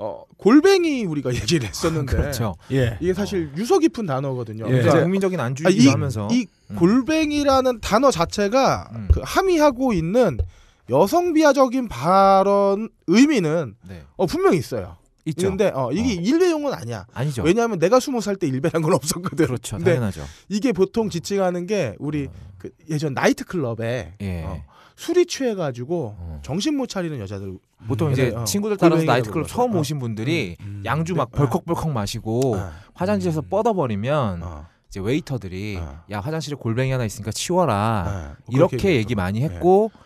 어, 골뱅이 우리가 얘기를 했었는데 그렇죠. 예. 이게 사실 어. 유서 깊은 단어거든요. 예. 그러니 국민적인 안주이 아, 이, 하면서 이 음. 골뱅이라는 단어 자체가 음. 그 함의하고 있는 여성비하적인 발언 의미는 네. 어, 분명히 있어요. 있죠. 있데 어, 이게 어. 일배용은 아니야. 아니죠. 왜냐하면 내가 스무 살때 일배란 건 없었거든. 그렇죠. 당연하죠. 이게 보통 지칭하는 게 우리 어. 그 예전 나이트 클럽에 예. 어, 술이 취해가지고 어. 정신 못 차리는 여자들 보통 이제 네, 어, 친구들 따라서 그 나이트클럽 처음 오신 분들이 음. 음. 양주 막 네, 네. 벌컥벌컥 마시고 음. 화장실에서 뻗어버리면 어. 이제 웨이터들이 야 화장실에 골뱅이 하나 있으니까 치워라 뭐 이렇게 얘기 많이 했고 네.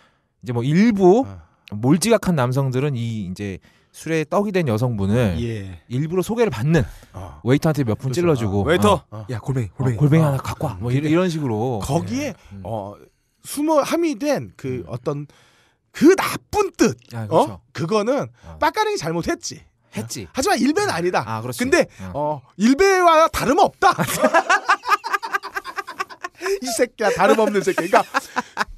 이제 뭐 일부 몰지각한 남성들은 이 이제 술에 떡이 된 여성분을 예. 일부러 소개를 받는 어. 웨이터한테 몇분 그렇죠. 찔러주고 아, 어, 웨이터 어, 야 골뱅이 골뱅이, 어, 골뱅이 아. 하나 갖고 와 뭐 이런 식으로 거기에 예. 음. 어 숨어 함이된그 음. 어떤 그 나쁜 뜻, 아, 어? 그렇죠. 어 그거는 어. 빡가능이 잘못했지. 했지. 하지만 일배는 아니다. 아, 그렇지. 근데 어, 어 일배와 다름없다. 이 새끼야 다름없는 새끼. 그러니까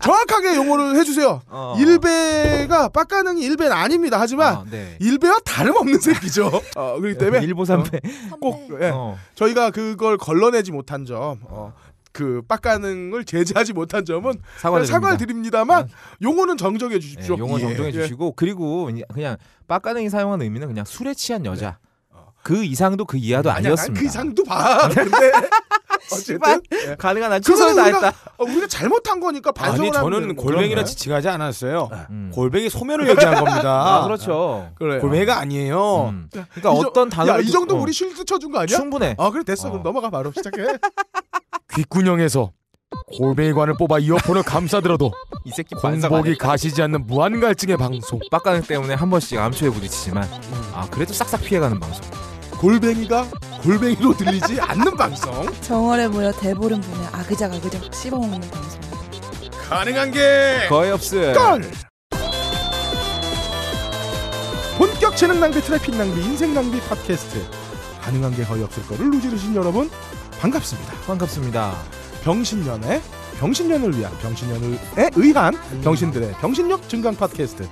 정확하게 용어를 해주세요. 어, 어. 일베가 빡가능이 일베는 아닙니다. 하지만 어, 네. 일베와 다름없는 새끼죠. 어, 그렇기 네, 때문에 일보 삼배 꼭 예, 저희가 그걸 걸러내지 못한 점 어, 그 빡가능을 제재하지 못한 점은 사과를, 드립니다만 네. 용어는 정정해 주십시오. 네, 용어 예. 정정해 예. 주시고 그리고 그냥 빡가능이 사용한 의미는 그냥 술에 취한 여자. 네. 그 이상도 그 이하도 그 아니었습니다. 그 이상도 봐. 근데 어쨌든 예. 가능한 한 최선을 다했다. 어, 우리가 잘못한 거니까 반성을 아니 저는 골뱅이라 지칭하지 않았어요. 네. 음. 골뱅이 소멸을 얘기한 겁니다. 아, 그렇죠. 그래. 골뱅이가 아니에요. 음. 그러니까 어떤 단어 야이 정도 어. 우리 쉴드 쳐준 거 아니야? 충분해. 아 그래 됐어. 어. 그럼 넘어가 바로 시작해. 귓구녕에서 골뱅이관을 뽑아 이어폰을 감싸들어도 이 새끼 공복이 가시지 않는 무한갈증의 방송 빡가능 때문에 한 번씩 암초에 부딪히지만 아 그래도 싹싹 피해가는 방송 골뱅이가 골뱅이로 들리지 않는 방송. 정월에 모여 대보름 분에 아그작 아그작 씹어먹는 방송. 가능한 게 거의 없음. 걸. 본격 재능 낭비, 트래핑 낭비, 인생 낭비 팟캐스트. 가능한 게 거의 없을 거를 누지르신 여러분 반갑습니다. 반갑습니다. 병신년의 병신년을 위한 병신년에 의한 음. 병신들의 병신력 증강 팟캐스트.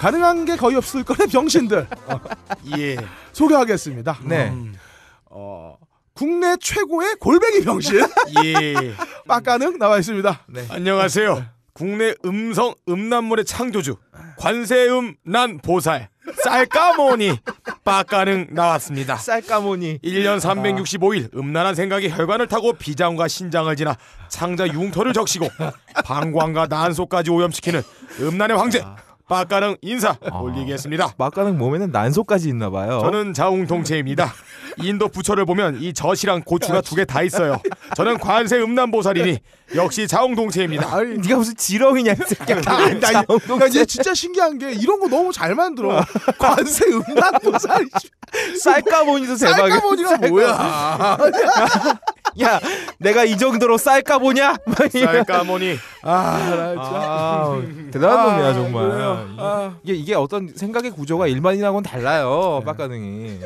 가능한 게 거의 없을 거네 병신들 어. 예. 소개하겠습니다. 네. 음. 어, 국내 최고의 골뱅이 병신 예. 빡가능 나와 있습니다. 네. 안녕하세요. 네. 국내 음성 음란물의 창조주 관세음 난 보살 쌀까모니 빡가능 나왔습니다. 쌀까모니 1년 365일 아. 음란한 생각이 혈관을 타고 비장과 신장을 지나 창자 융터를 적시고 방광과 난소까지 오염시키는 음란의 황제 아. 빠까능 인사 아. 올리겠습니다. 빠까능 몸에는 난소까지 있나 봐요. 저는 자웅동체입니다. 인도 부처를 보면 이 젖이랑 고추가 두 개 다 있어요. 저는 관세 음란보살이니 역시 자웅동체입니다. 아니, 네가 무슨 지렁이냐 이 새끼야. 아, 나, 나, 나, 얘 진짜 신기한 게 이런 거 너무 잘 만들어. 아. 관세 음란보살. 쌀까보니도 대박이야. 쌀까보니가 뭐야. 야, 내가 이 정도로 쌀까보냐? 쌀까보니. 아, 아, 대단한 놈이야 아, 정말. 아. 이게, 이게 어떤 생각의 구조가 일반인하고는 달라요. 네. 빡가능이.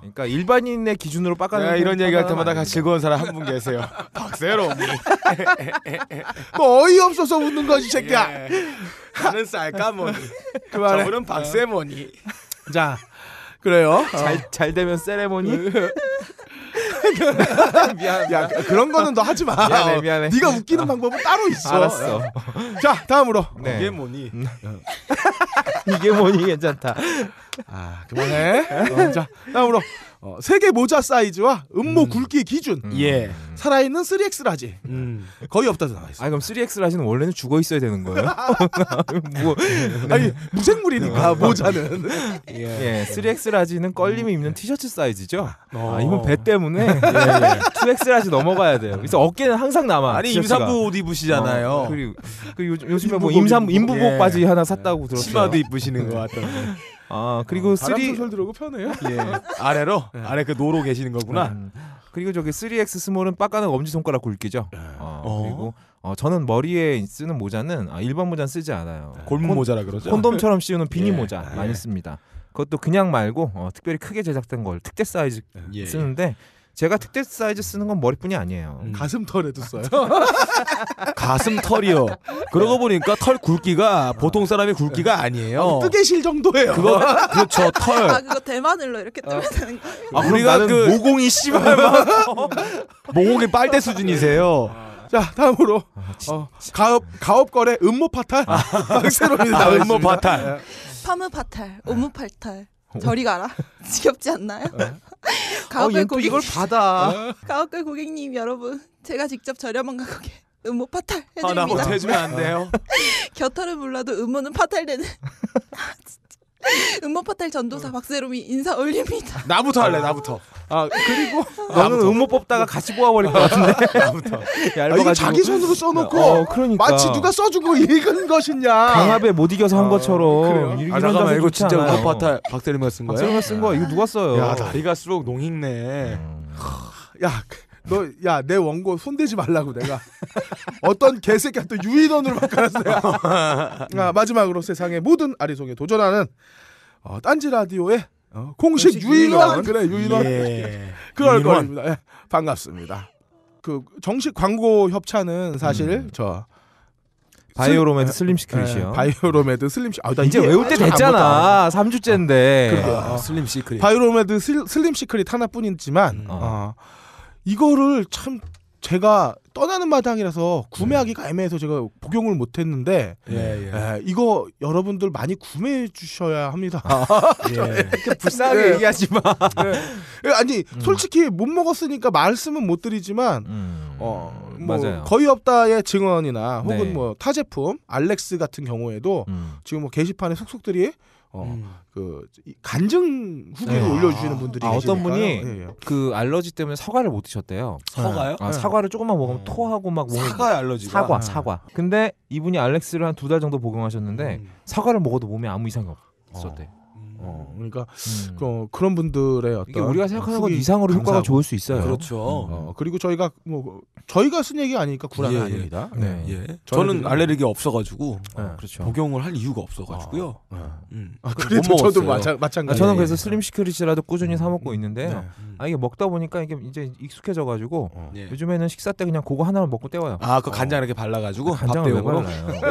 그러니까 일반인의 기준으로 빡가능. 이런 얘기할 때마다 아닙니다. 즐거운 사람 한 분 계세요. 박세롬. 뭐 어이없어서 웃는 거지 새끼야. 예. 나는 쌀까머니. 그만해. 저분은 박세머니. 어. 자. 그래요. 어. 잘, 어. 잘 되면 세레모니. 그, 미안. 야 그런 거는 너 하지 마. 미안해, 미안해. 네가 웃기는 방법은 따로 있어. 알았어. 자 다음으로. 이게 네. 뭐니? 음. 이게 뭐니 괜찮다. 아 그만해. 어, 자 다음으로 어, 세계 모자 사이즈와 음모 음. 굵기 기준. 예. 음. 살아있는 3X라지 음. 거의 없다도 나와 있어. 아 그럼 3X라지는 원래는 죽어 있어야 되는 거예요? 뭐 아니 무생물이니까 음. 모자는. 예. 예. 3X라지는 껄림이 입는 티셔츠 사이즈죠. 어. 아, 이건 배 때문에 예, 예. 2X라지 넘어가야 돼요. 그래서 어깨는 항상 남아. 아니 임산부 옷 입으시잖아요. 어. 그리고, 그리고 요, 즘에뭐 임산부 임부복 바지 하나 샀다고 들었어요. 치마도 입으시는 것 같던데. 아 그리고 어, 3 바람 소설 들어오고 편해요. 예 아래로 네. 아래 그 노로 계시는 거구나. 음. 그리고 저기 3x 스몰은 빡가는 엄지 손가락 굵기죠. 예. 어, 어. 그리고 어, 저는 머리에 쓰는 모자는 아, 일반 모자 쓰지 않아요. 예. 골문 모자라 그러죠. 콘돔처럼 씌우는 비니 예. 모자 많이 씁니다. 그것도 그냥 말고 어, 특별히 크게 제작된 걸 특제 사이즈 예. 쓰는데 제가 특대 사이즈 쓰는 건 머리뿐이 아니에요. 음. 가슴털에도 써요. 가슴털이요. 그러고 보니까 털 굵기가 보통 사람의 굵기가 네. 아니에요. 어, 뜨개실 정도예요. 그거 그렇죠 털. 아 그거 대마늘로 이렇게 어. 뜨면 되는 거. 아 우리가 그 모공이 씨발 모공이 빨대 수준이세요. 아. 자 다음으로 아, 어, 가업 가업 거래 음모 파탈 박세롬이 아, 아, 음모 파탈 파무 파탈 네. 오무 파탈 저리 가라. 지겹지 않나요? 어? 가옥걸 어, 고 이걸 받아. 가옥걸 고객님 여러분, 제가 직접 저렴한 가격에 음모 파탈 아, 뭐 해드립니다. 아나 못해주면 안 돼요. 곁털은 몰라도 음모는 파탈되는. 음모 포탈 전도사 어. 박세롬이 인사 올립니다. 나부터 할래 아. 나부터. 아 그리고 나는 음모 뽑다가 같이 모아버릴 것 같은데. 나부터. 아, 이거 자기 손으로 써놓고 어, 그러니까. 마치 누가 써주고 아. 읽은 것이냐. 강압에 못 이겨서 한 아, 것처럼. 아, 아 잠깐만 이거 진짜 음모 포탈 박세롬이 쓴 거야? 박세롬이 쓴 거야. 이거 누가 써요? 야 다리가 수록 농익네. 음. 야. 그 너, 야, 내 원고 손대지 말라고 내가. 어떤 개새끼한테 유인원으로 바꿔놨어 내 아, 마지막으로 세상의 모든 아리송에 도전하는 어, 딴지 라디오의 어, 공식, 유인원. 유인원. 그래, 유인원. 예. 그럴 거입니다. 예, 반갑습니다. 그 정식 광고 협찬은 사실 음. 저 바이오로메드 슬림 시크릿이요. 예, 바이오로메드 슬림 시크릿. 아, 나 이제 외울 때 됐잖아. 3주째인데. 아, 아, 슬림 시크릿. 바이오로메드 슬림 시크릿 하나뿐이지만 음. 어. 이거를 참 제가 떠나는 마당이라서 구매하기가 네. 애매해서 제가 복용을 못했는데 예, 예. 예, 이거 여러분들 많이 구매해 주셔야 합니다. 그 불쌍하게 얘기하지 마. 아니 음. 솔직히 못 먹었으니까 말씀은 못 드리지만 음. 어. 뭐 맞아요. 거의 없다의 증언이나 혹은 네. 뭐 타제품 알렉스 같은 경우에도 음. 지금 뭐 게시판에 속속들이 어, 음. 그 간증 후기를 네. 올려주시는 분들이 아, 어떤 분이 예, 예. 그 알러지 때문에 사과를 못 드셨대요. 사과요? 아, 예. 사과를 조금만 먹으면 네. 토하고 막 사과 알러지 사과 아. 사과. 근데 이분이 알렉스를 한 두 달 정도 복용하셨는데 음. 사과를 먹어도 몸에 아무 이상이 없었대. 어. 어, 그러니까 음. 그, 그런 분들의 어떤 우리가 생각하는 것 이상으로 효과가 좋을 수 있어요. 그렇죠. 음. 어, 그리고 저희가 뭐 저희가 쓴 얘기 아니니까 구라는 예, 예. 아닙니다. 예, 네. 예. 저는 알레르기 없어가지고 네. 어, 그렇죠. 복용을 할 이유가 없어가지고요. 아, 네. 음. 아, 그래도 저도 마찬, 마찬가지. 아, 저는 그래서 네. 슬림 시큐리이라도 꾸준히 사 먹고 음, 있는데 네. 아 이게 먹다 보니까 이게 이제 익숙해져가지고 어. 예. 요즘에는 식사 때 그냥 그거 하나만 먹고 때워요. 아그 간장 이렇게 발라가지고 아, 간장 밥때우고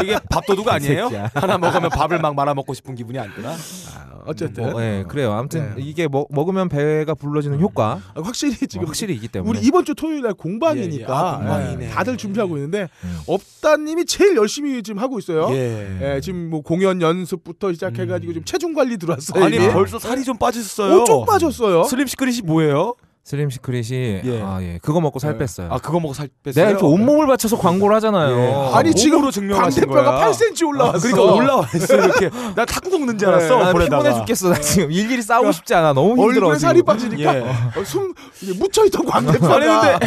이게 밥도둑 아니에요? 하나 먹으면 밥을 막 말아 먹고 싶은 기분이 안 드나? 아, 어쨌든 뭐, 네, 그래요. 아무튼 네. 이게 먹, 먹으면 배가 불러지는 음. 효과 아, 확실히 어, 지금 확실히 있기 때문에 우리 이번 주 토요일 날 공방이니까 예, 예. 아, 공방이네. 다들 준비하고 예. 있는데 음. 업다님이 제일 열심히 지금 하고 있어요. 예. 지금 뭐 공연 연습부터 시작해가지고 음. 지금 체중 관리 들어왔어요. 아니 벌써 살이 좀 빠졌어요. 오, 좀 빠졌어요. 슬림 시크릿이 뭐예요? 슬림 시크릿이 예. 아 예. 그거 먹고 살 예. 뺐어요. 아 그거 먹고 살 뺐어요. 내가 이렇게 온몸을 바쳐서 아, 광고를 하잖아요. 예. 어. 아니 지금으로 증명하신 거야. 8cm 올라왔어. 아, 그러니까, 그러니까 올라와 있어 이렇게. 나 탁구 먹는 줄 알았어. 네, 아, 피곤해 죽겠어. 나 어. 지금 일일이 싸우고 그러니까 싶지 않아. 너무 힘들어. 얼굴에 살이 빠지니까 예. 어, 숨 묻혀있던 광대뼈가.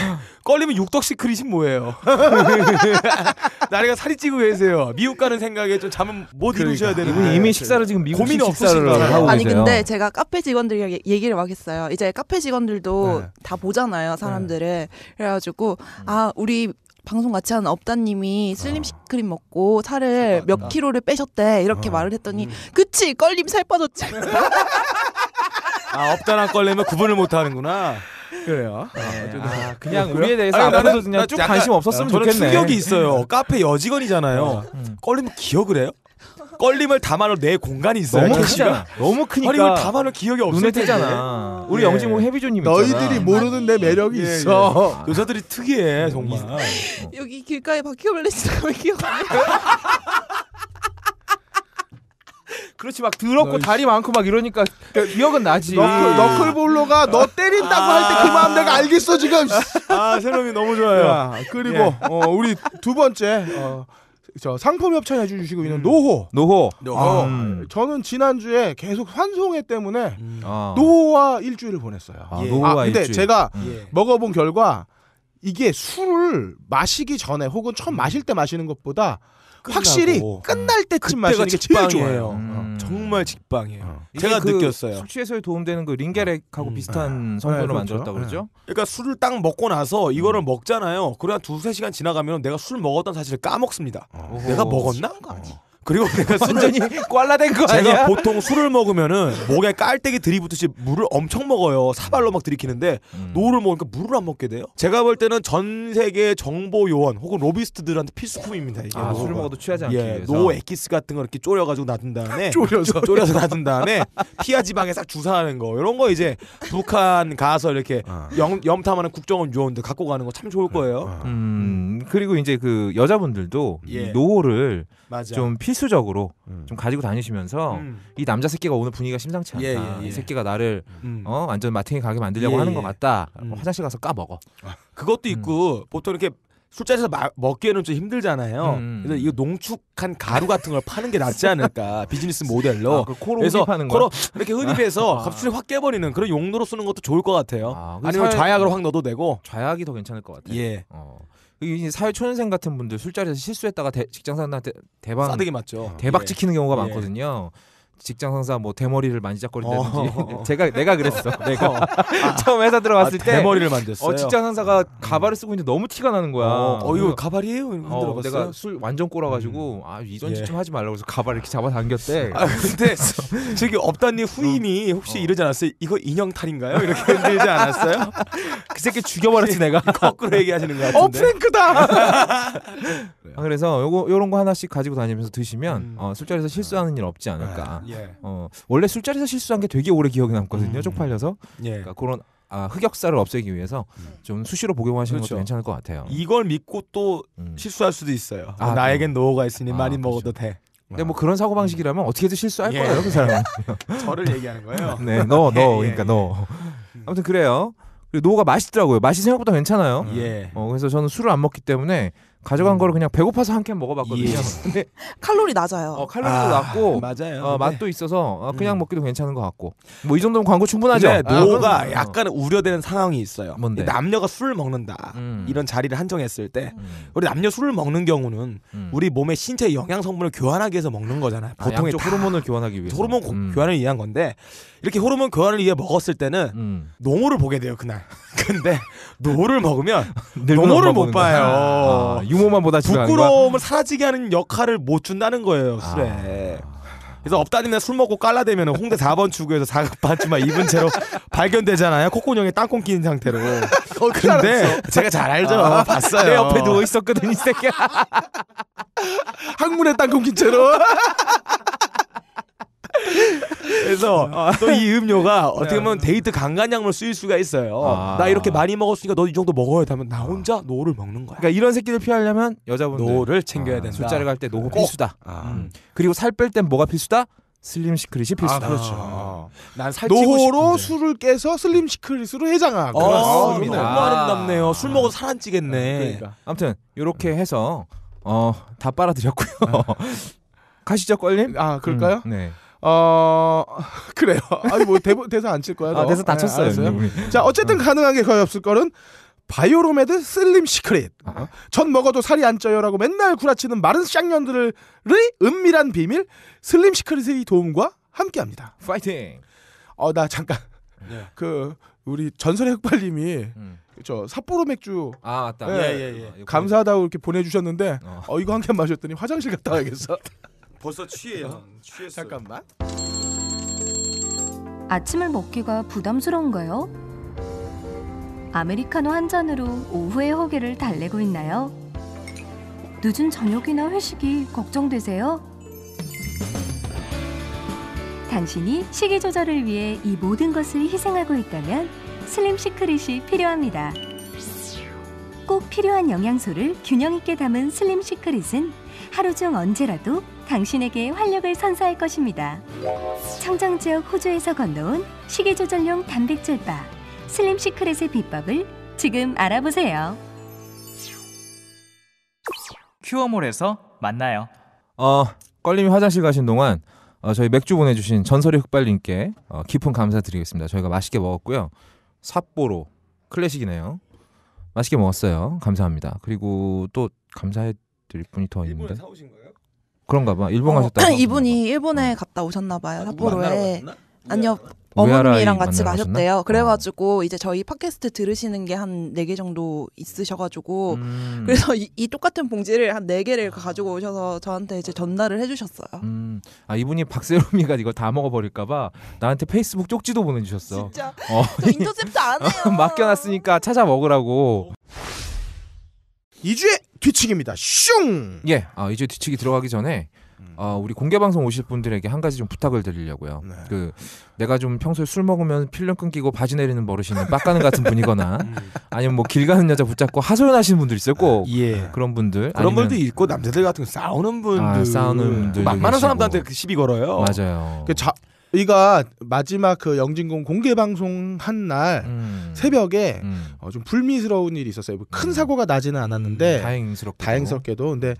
껄리면 육덕시크릿이 뭐예요? 나리가 살이 찌고 계세요. 미국 가는 생각에 좀 잠은 못 그러니까. 이루셔야 되는데 이미 식사를 지금 미국 고민이 식사를 없으신가요? 아니 근데 제가 카페 직원들이랑 얘- 기를막 했어요. 이제 카페 직원들도 네. 다 보잖아요, 사람들을. 네. 그래가지고 음. 아 우리 방송 같이 한 업다님이 슬림 시크림 아. 먹고 살을 몇 킬로를 빼셨대 이렇게 아. 말을 했더니 음. 그치 껄림 살 빠졌지. 아, 업다나 껄리면 구분을 못 하는구나. 그래요. 네. 아, 아, 네. 아 그냥 그렇요 우리에 대해서 아니, 도 그냥 나쭉 약간- 관심 없었으면 저는 좋겠네. 충격이 있어요. 음. 카페 여직원이잖아요. 어. 음. 껄림 기억을 해요? 껄림을 담아놓을 내 공간이 있어요. 너무 크잖아. 너무 크니까 아니 이 담아놓을 기억이 없을 눈에 텐잖아 예. 우리 영진공 뭐 해비조님 너희들이 모르는 내 매력이 예, 있어. 예. 여자들이 특이해 정말. 음. 여기 길가에 바퀴벌레 지나가 기억 안나 그렇지 막 더럽고 다리 많고 막 이러니까 그 기억은 나지. 너클, 너클볼로가 너 때린다고 할 때 그 마음 내가 알겠어 지금. 아 세롬이 너무 좋아요. 야, 그리고 예. 어, 우리 두 번째 어, 저 상품 협찬해 주시고 있는 음. 노호. 노호. 아, 노호. 아, 음. 저는 지난주에 계속 환송회 때문에 음. 아. 아. 노호와 일주일을 보냈어요. 아, 예. 노호와 아, 근데 일주일. 제가 음. 예. 먹어본 결과 이게 술을 마시기 전에 혹은 처음 마실 때 마시는 것보다 끝나고. 확실히 음. 끝날 때쯤 마시는 게 제일 좋아요. 음. 음. 정말 직방이에요. 어. 제가 그 느꼈어요. 술 취해서에 도움되는 그 링게렉하고 음. 비슷한 음. 아, 성분으로 그렇죠. 만들었다고 예. 그러죠? 그러니까 술을 딱 먹고 나서 이거를 먹잖아요. 그러다 두세 시간 지나가면 내가 술 먹었던 사실을 까먹습니다. 어. 내가 먹었나? 어. 그리고 내가 순전히 꽐라된 거 아니야? 제가 보통 술을 먹으면은 목에 깔때기 들이붙듯이 물을 엄청 먹어요. 사발로 막 들이키는데 음. 노를 먹으니까 물을 안 먹게 돼요. 제가 볼 때는 전 세계 정보 요원 혹은 로비스트들한테 필수품입니다. 이게 아, 술을 먹어도 취하지 않기 예, 위해서 노 액기스 같은 걸 이렇게 졸여가지고 놔둔 다음에 졸여서 졸여서 놔둔 다음에 피하 지방에 싹 주사하는 거 이런 거 이제 북한 가서 이렇게 아. 염, 염탐하는 국정원 요원들 갖고 가는 거 참 좋을 아, 거예요. 아. 음, 음, 그리고 이제 그 여자분들도 예. 노를 좀필 필수적으로 음. 좀 가지고 다니시면서 음. 이 남자 새끼가 오늘 분위기가 심상치 않다. 예, 예, 예. 이 새끼가 나를 음. 어 완전 마탱이 가게 만들려고 예, 하는 것 예. 같다. 음. 화장실 가서 까먹어. 아, 그것도 있고 음. 보통 이렇게 술자리에서 마, 먹기에는 좀 힘들잖아요. 음. 그래서 이거 농축한 가루 같은 걸 파는 게 낫지 않을까 비즈니스 모델로. 아, 그 코로 그래서 흡입하는 거야? 이렇게 흡입해서 아. 갑자기 확 깨버리는 그런 용도로 쓰는 것도 좋을 것 같아요. 아, 니면 좌약을확 넣어도 되고. 좌약이 더 괜찮을 것 같아요. 예. 어. 사회 초년생 같은 분들 술자리에서 실수했다가 대, 직장 사람한테 대박 싸대기 맞죠. 대박 예. 찍히는 경우가 예. 많거든요. 직장 상사 뭐 대머리를 만지작거린다든지 어. 제가 내가 그랬어 내가 어. 아, 아, 처음 회사 들어갔을 아, 때 대머리를 만졌어요. 어, 직장 상사가 음. 가발을 쓰고 있는데 너무 티가 나는 거야. 어, 어 이거 가발이에요? 어, 내가 술 완전 꼬라가지고 음. 아 이전 짓좀 예. 하지 말라고 해서 가발 이렇게 잡아당겼대. 아 근데 저기 업다니 음. 후임이 혹시 어. 이러지 않았어요? 이거 인형 탈인가요? 이렇게 흔들지 않았어요? 그 새끼 죽여버렸지 내가. 거꾸로 얘기하시는 거 같은데. 어 프랭크다. 아, 그래서 요거 요런 거 하나씩 가지고 다니면서 드시면 음. 어, 술자리에서 실수하는 일 없지 않을까. 아. 예. 어, 원래 술자리에서 실수한 게 되게 오래 기억에 남거든요. 음. 쪽팔려서. 예. 그러니까 그런 아, 흑역사를 없애기 위해서 음. 좀 수시로 복용하시는 그렇죠. 것도 괜찮을 것 같아요. 이걸 믿고 또 음. 실수할 수도 있어요. 아, 나에겐 노후가 있으니 아, 많이 그렇죠. 먹어도 돼. 근데 뭐 그런 사고 방식이라면 음. 어떻게든 실수할 예. 거예요, 그 사람은. 저를 얘기하는 거예요. 네, 너, 너, 예, 예, 그러니까 너. 예. 아무튼 그래요. 그리고 노가 맛있더라고요. 맛이 생각보다 괜찮아요. 음. 예. 어, 그래서 저는 술을 안 먹기 때문에 가져간 음. 거를 그냥 배고파서 한 캔 먹어봤거든요. 예. 근데 칼로리 낮아요. 어, 칼로리도 아, 낮고 맞아요. 어, 맛도 네. 있어서 어, 그냥 음. 먹기도 괜찮은 것 같고 뭐 이 정도면 광고 충분하죠. 네, 아, 노가 아, 약간 우려되는 상황이 있어요. 뭔데? 남녀가 술을 먹는다 음. 이런 자리를 한정했을 때 음. 우리 남녀 술을 먹는 경우는 음. 우리 몸의 신체 영양 성분을 교환하기 위해서 먹는 거잖아요. 아, 보통의 아, 호르몬을 교환하기 위해서 호르몬 고, 음. 교환을 위한 건데 이렇게 호르몬 교환을 위해 먹었을 때는 농후를 보게 돼요 그날. 근데 노를 먹으면 노모를 못 봐요. 아, 유모만 보다 부끄러움을 사라지게 하는 역할을 못 준다는 거예요 아. 술에. 아... 그래서 업다니면 술 먹고 깔라대면 홍대 4번 출구에서 4반쯤만 입은 채로 발견되잖아요. 코코형이 땅콩 낀 상태로. 근데 제가 잘 알죠. 아, 봤어요. 내 옆에 누워 있었거든 이 새끼. 항문에 땅콩 낀 채로. 그래서 또 이 음료가 어떻게 보면 네. 데이트 강간약으로 쓰일 수가 있어요. 아. 나 이렇게 많이 먹었으니까 너 이 정도 먹어야 되면나 아. 혼자 노를 먹는 거야. 그러니까 이런 새끼들 피하려면 여자분들 노를 챙겨야 아, 된다. 술자리 갈 때 노가 필수다. 아. 음. 그리고 살 뺄 땐 뭐가 필수다? 슬림 시크릿이 필수다. 아, 그렇죠. 아. 난 살찌고 노로 싶은데. 술을 깨서 슬림 시크릿으로 해장하고. 어, 그렇습니다. 어, 아, 너무 아름답네요. 술 먹어 살안 찌겠네. 그러니까. 아무튼 이렇게 해서 어, 다 빨아들였고요. 네. 가시죠, 껄림? 아, 그럴까요? 음, 네. 어 그래요. 아니 뭐 대부, 대사 안 칠 거야. 아 대사 다쳤어요. 네, 아, 자 어쨌든 아. 가능하게 거의 없을 거는 바이오로메드 슬림 시크릿. 어? 전 먹어도 살이 안 쪄요라고 맨날 구라치는 마른 쌍년들의 은밀한 비밀 슬림 시크릿의 도움과 함께합니다. 파이팅. 어나 잠깐 네. 그 우리 전설의 흑발님이 음. 저 삿포로 맥주 아 맞다 예, 예, 예. 예. 감사하다고 이렇게 보내주셨는데 어, 어 이거 한캔 마셨더니 화장실 갔다 와야겠어. 벌써 취해요. 취했어 잠깐만. 아침을 먹기가 부담스러운가요? 아메리카노 한 잔으로 오후의 허기를 달래고 있나요? 늦은 저녁이나 회식이 걱정되세요? 당신이 식이 조절을 위해 이 모든 것을 희생하고 있다면 슬림 시크릿이 필요합니다. 꼭 필요한 영양소를 균형 있게 담은 슬림 시크릿은 하루 중 언제라도 당신에게 활력을 선사할 것입니다. 청정 지역 호주에서 건너온 식이조절용 단백질 바 슬림 시크릿의 비법을 지금 알아보세요. 큐어몰에서 만나요. 어, 껄림이 화장실 가신 동안 어, 저희 맥주 보내주신 전설의 흑발님께 어, 깊은 감사드리겠습니다. 저희가 맛있게 먹었고요. 삿포로 클래식이네요. 맛있게 먹었어요. 감사합니다. 그리고 또 감사해 드릴 분이 더 있는데. 그런가 봐. 일본 어, 가셨다. 이분이 일본에 어. 갔다 오셨나 봐요. 아, 삿포로에. 아니요. 어머님이랑 같이 가셨대요. 그래가지고 어. 이제 저희 팟캐스트 들으시는 게 한 네 개 정도 있으셔가지고 음. 그래서 이, 이, 똑같은 봉지를 한 네 개를 가지고 오셔서 저한테 이제 전달을 해주셨어요. 음. 아 이분이 박세롬이가 이걸 다 먹어버릴까봐 나한테 페이스북 쪽지도 보내주셨어. 진짜. 어. 인터셉트 안 해요. 맡겨놨으니까 찾아 먹으라고. 어. 이주의 뒤치기입니다. 슝. 예. 아, 2주의 뒤치기 들어가기 전에 음. 어, 우리 공개 방송 오실 분들에게 한 가지 좀 부탁을 드리려고요. 네. 그 내가 좀 평소에 술 먹으면 필름 끊기고 바지 내리는 버릇이 는 빡가는 같은 분이거나 음. 아니면 뭐 길 가는 여자 붙잡고 하소연하시는 분들 있어요. 꼭 아, 예. 그런 분들 그런 분도 있고 남자들 같은 거 싸우는 아, 분들 아, 싸우는 분들 만만한 사람들한테 그 시비 걸어요. 맞아요. 그 자, 이가 마지막 그 영진공 공개 방송 한날 음. 새벽에 음. 어, 좀 불미스러운 일이 있었어요. 그 큰 음. 사고가 나지는 않았는데 다행스럽게도. 다행스럽게도 근데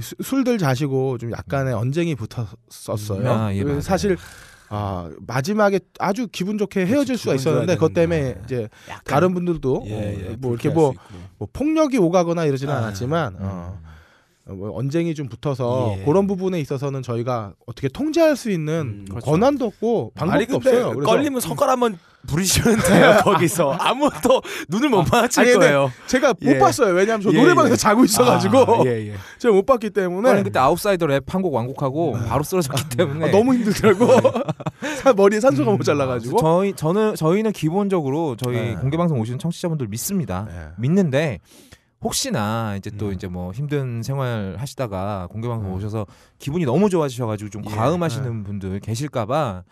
수, 술들 자시고 좀 약간의 언쟁이 붙었었어요. 아, 예, 그 사실 아 마지막에 아주 기분 좋게 헤어질 그치, 수가 있었는데 그것 때문에 네. 이제 약간, 다른 분들도 예, 어, 예, 뭐 이렇게 뭐, 뭐, 폭력이 오가거나 이러지는 아, 않았지만 음. 어, 어, 뭐 언쟁이 좀 붙어서 예. 그런 부분에 있어서는 저희가 어떻게 통제할 수 있는 음, 그렇죠. 권한도 없고 방법도 없어요. 그래서 걸리면 손가락 한번 부르시면 돼요 거기서 아무도 눈을 못 마칠 아 거예요. 제가 예. 봤어요. 왜냐하면 저 예, 노래방에서 예. 자고 있어가지고 아, 예, 예. 제가 못 봤기 때문에 아니, 그때 아웃사이더 랩 한 곡 완곡하고 음. 바로 쓰러졌기 아, 때문에 아, 너무 힘들더라고 네. 머리에 산소가 음, 모자라가지고 아, 저희 저는 저희는 기본적으로 저희 네. 공개방송 오시는 청취자분들 믿습니다. 네. 믿는데 혹시나 이제 또 음. 이제 뭐 힘든 생활 하시다가 공개 방송 음. 네. 오셔서 기분이 너무 좋아지셔가지고 좀 예. 과음하시는 네. 분들 계실까봐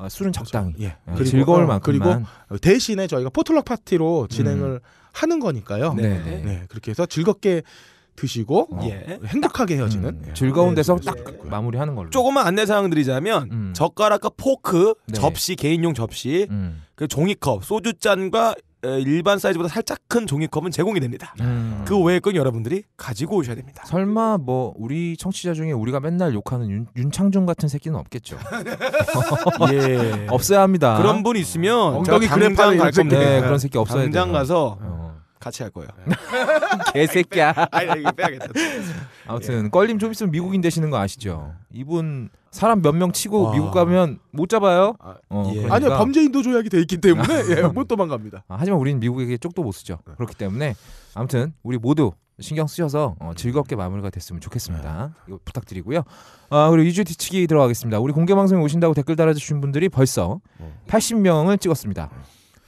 아, 그렇죠. 예. 예, 어, 술은 적당히 그 예. 리고 즐거울 만큼 그리고 대신에 저희가 포틀럭 파티로 음. 진행을 음. 하는 거니까요. 네. 네. 네. 그렇게 해서 즐겁게 드시고 어. 어 예. 행복하게 음. 헤어지는 음. 예. 즐거운 데서 딱 마무리하는 걸로 조금만 안내 사항 드리자면 음. 젓가락과 포크, 네. 접시 개인용 접시, 음. 그 종이컵, 소주 잔과 일반 사이즈보다 살짝 큰 종이컵은 제공이 됩니다. 음. 그 외의 건 여러분들이 가지고 오셔야 됩니다. 설마 뭐 우리 청취자 중에 우리가 맨날 욕하는 윤, 창준 같은 새끼는 없겠죠. 예. 없어야 합니다. 그런 분 있으면 엉덩이 그래파는 갈 겁니다. 네, 그런 새끼 없어야 돼요. 가서 어. 같이 할 거예요. 네. 개새끼야. 아니, 이거 빼야겠다. 아무튼 예. 껄림 좀 있으면 미국인 되시는 거 아시죠? 이분 사람 몇 명 치고 아. 미국 가면 못 잡아요. 아, 어, 예. 그러니까. 아니요 범죄인도 조약이 돼 있기 때문에 아. 예, 못 도망갑니다. 아, 하지만 우리는 미국에게 쪽도 못 쓰죠. 네. 그렇기 때문에 아무튼 우리 모두 신경 쓰셔서 어, 즐겁게 마무리가 됐으면 좋겠습니다. 네. 이거 부탁드리고요. 아, 그리고 2주 뒤치기 들어가겠습니다. 우리 공개 방송에 오신다고 댓글 달아주신 분들이 벌써 80명을 찍었습니다.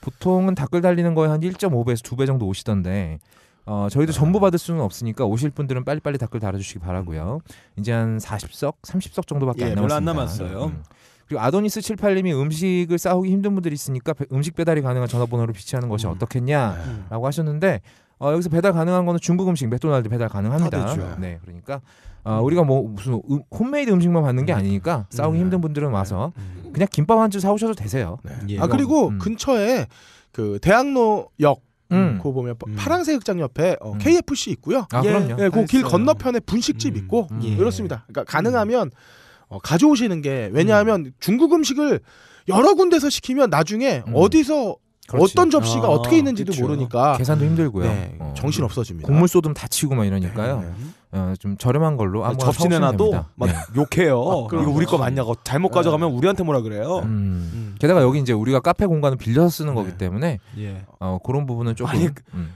보통은 댓글 달리는 거에 한 1.5배에서 2배 정도 오시던데 어, 저희도 아. 전부 받을 수는 없으니까 오실 분들은 빨리빨리 댓글 달아주시기 바라고요. 음. 이제 한 40석, 30석 정도밖에 예, 안 남았습니다. 안 남았어요. 음. 그리고 아도니스 78님이 음식을 싸우기 힘든 분들이 있으니까 음식 배달이 가능한 전화번호를 비치하는 것이 음. 어떻겠냐라고 음. 하셨는데 어, 여기서 배달 가능한 거는 중국 음식 맥도날드 배달 가능합니다. 네, 그러니까 어, 우리가 뭐 무슨 음, 홈메이드 음식만 받는 게 음. 아니니까 싸우기 음, 힘든 분들은 네. 와서 음. 그냥 김밥 한 줄 사오셔도 되세요. 네. 예. 아 그리고 음. 근처에 그 대학로역 음. 그 보면 음. 파랑새 극장 옆에 어, KFC 있고요. 아, 예. 그럼요. 예, 그길 건너편에 분식집 있고 예. 이렇습니다. 그러니까 가능하면 어, 가져오시는 게 왜냐하면 중국 음식을 여러 군데서 시키면 나중에 어디서 그렇지. 어떤 접시가 아, 어떻게 있는지도 그쵸. 모르니까 계산도 힘들고요. 네, 어. 정신 없어집니다. 국물 쏟으면 다치고 막 이러니까요. 네. 어, 좀 저렴한 걸로 아무 접시 내놔도 막 네. 욕해요. 아, 이거 우리 거 맞냐고 잘못 가져가면 네. 우리한테 뭐라 그래요. 음. 음. 게다가 여기 이제 우리가 카페 공간을 빌려서 쓰는 거기 네. 때문에 예. 어, 그런 부분은 조금 아니, 그 음.